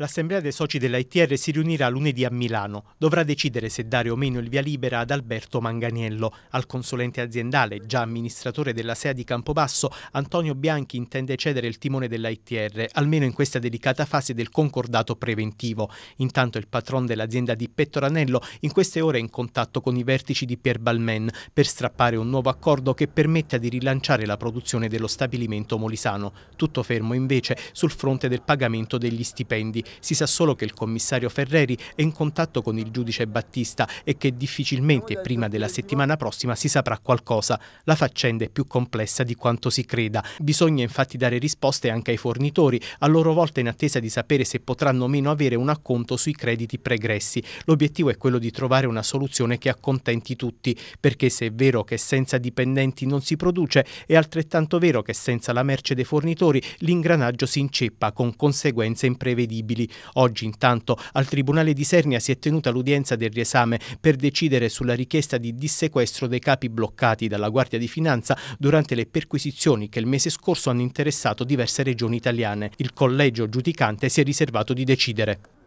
L'assemblea dei soci dell'ITR si riunirà lunedì a Milano. Dovrà decidere se dare o meno il via libera ad Alberto Manganiello. Al consulente aziendale, già amministratore della SEA di Campobasso, Antonio Bianchi intende cedere il timone dell'ITR, almeno in questa delicata fase del concordato preventivo. Intanto il patron dell'azienda di Pettoranello in queste ore è in contatto con i vertici di Pier Balmen per strappare un nuovo accordo che permetta di rilanciare la produzione dello stabilimento molisano. Tutto fermo invece sul fronte del pagamento degli stipendi si sa solo che il commissario Ferreri è in contatto con il giudice Battista e che difficilmente prima della settimana prossima si saprà qualcosa. La faccenda è più complessa di quanto si creda. Bisogna infatti dare risposte anche ai fornitori, a loro volta in attesa di sapere se potranno o meno avere un acconto sui crediti pregressi. L'obiettivo è quello di trovare una soluzione che accontenti tutti, perché se è vero che senza dipendenti non si produce, è altrettanto vero che senza la merce dei fornitori l'ingranaggio si inceppa con conseguenze imprevedibili civili. Oggi intanto al Tribunale di Sernia si è tenuta l'udienza del riesame per decidere sulla richiesta di dissequestro dei capi bloccati dalla Guardia di Finanza durante le perquisizioni che il mese scorso hanno interessato diverse regioni italiane. Il collegio giudicante si è riservato di decidere.